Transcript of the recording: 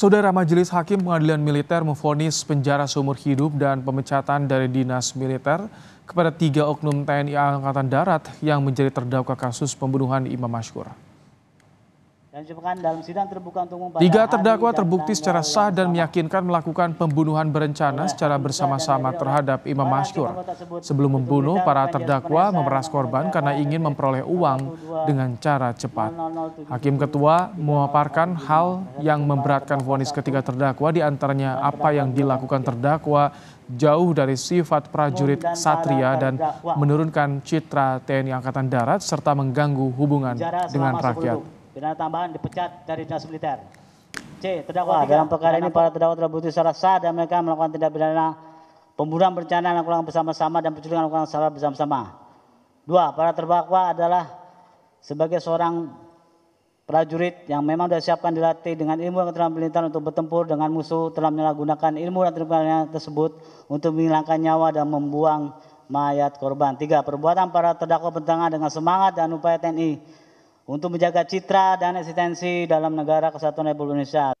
Saudara Majelis Hakim Pengadilan Militer memfonis penjara seumur hidup dan pemecatan dari dinas militer kepada tiga oknum TNI Angkatan Darat yang menjadi terdakwa kasus pembunuhan Imam Mashkur. Tiga terdakwa terbukti secara sah dan meyakinkan melakukan pembunuhan berencana secara bersama-sama terhadap Imam Mashkur. Sebelum membunuh, para terdakwa memeras korban karena ingin memperoleh uang dengan cara cepat. Hakim Ketua memaparkan hal yang memberatkan vonis ketiga terdakwa diantaranya apa yang dilakukan terdakwa jauh dari sifat prajurit satria dan menurunkan citra TNI Angkatan Darat serta mengganggu hubungan dengan rakyat. Pidana tambahan dipecat dari dinas militer. C. Terdakwa Wah, Dalam perkara ini para terdakwa terbukti secara sah dan mereka melakukan tindak pidana pembunuhan berencana yang kurang bersama-sama dan penculikan kurang secara bersama-sama. Dua, para terdakwa adalah sebagai seorang prajurit yang memang sudah siapkan dilatih dengan ilmu dan keterampilan untuk bertempur dengan musuh telah menyalahgunakan ilmu dan keterampilannya tersebut untuk menghilangkan nyawa dan membuang mayat korban. Tiga, perbuatan para terdakwa bertentangan dengan semangat dan upaya TNI untuk menjaga citra dan eksistensi dalam negara kesatuan republik indonesia